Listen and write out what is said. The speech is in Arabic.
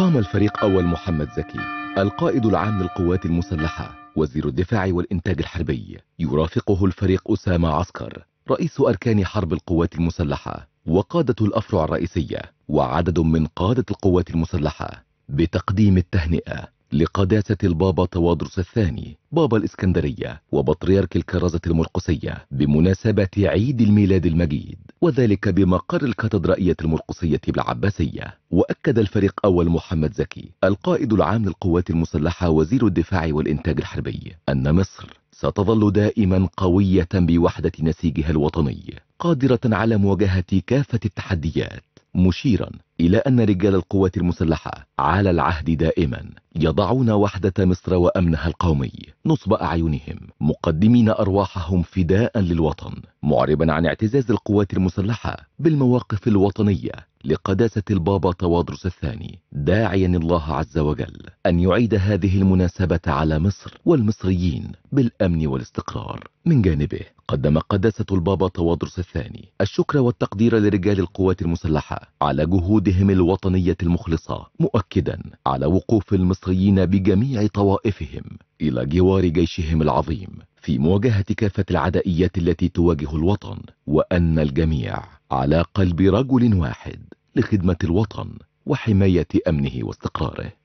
قام الفريق أول محمد زكي القائد العام للقوات المسلحة وزير الدفاع والإنتاج الحربي يرافقه الفريق أسامة عسكر رئيس أركان حرب القوات المسلحة وقادة الأفرع الرئيسية وعدد من قادة القوات المسلحة بتقديم التهنئة لقداسة البابا توادرس الثاني بابا الإسكندرية وبطريرك الكرازة المرقسية بمناسبة عيد الميلاد المجيد وذلك بمقر الكاتدرائية المرقصية بالعباسية وأكد الفريق أول محمد زكي القائد العام للقوات المسلحة وزير الدفاع والإنتاج الحربي أن مصر ستظل دائما قوية بوحدة نسيجها الوطني قادرة على مواجهة كافة التحديات مشيرا إلى أن رجال القوات المسلحة على العهد دائما يضعون وحدة مصر وأمنها القومي نصب أعينهم مقدمين أرواحهم فداء للوطن معربا عن اعتزاز القوات المسلحة بالمواقف الوطنية لقداسة البابا طوادرس الثاني داعيا الله عز وجل أن يعيد هذه المناسبة على مصر والمصريين بالأمن والاستقرار من جانبه قدم قداسة البابا طوادرس الثاني الشكر والتقدير لرجال القوات المسلحة على جهودهم الوطنية المخلصة مؤكدا على وقوف المصريين بجميع طوائفهم إلى جوار جيشهم العظيم في مواجهة كافة العدائيات التي تواجه الوطن وأن الجميع على قلب رجل واحد لخدمة الوطن وحماية أمنه واستقراره